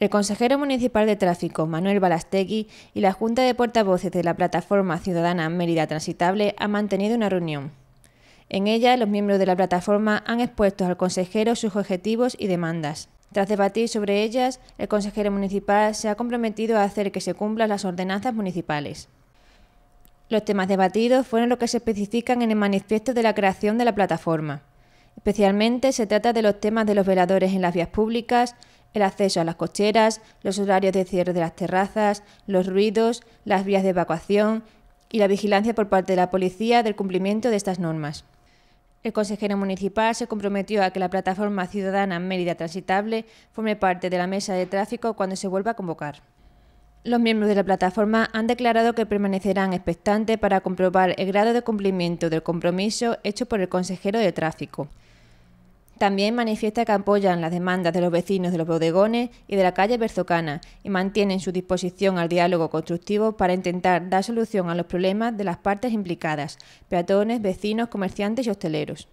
El consejero municipal de tráfico, Manuel Balastegui, y la Junta de Portavoces de la plataforma ciudadana Mérida Transitable han mantenido una reunión. En ella, los miembros de la plataforma han expuesto al consejero sus objetivos y demandas. Tras debatir sobre ellas, el consejero municipal se ha comprometido a hacer que se cumplan las ordenanzas municipales. Los temas debatidos fueron los que se especifican en el manifiesto de la creación de la plataforma. Especialmente se trata de los temas de los veladores en las vías públicas, el acceso a las cocheras, los horarios de cierre de las terrazas, los ruidos, las vías de evacuación y la vigilancia por parte de la policía del cumplimiento de estas normas. El consejero municipal se comprometió a que la plataforma ciudadana Mérida Transitable forme parte de la mesa de tráfico cuando se vuelva a convocar. Los miembros de la plataforma han declarado que permanecerán expectantes para comprobar el grado de cumplimiento del compromiso hecho por el consejero de tráfico. También manifiesta que apoyan las demandas de los vecinos de los bodegones y de la calle Berzocana y mantienen su disposición al diálogo constructivo para intentar dar solución a los problemas de las partes implicadas, peatones, vecinos, comerciantes y hosteleros.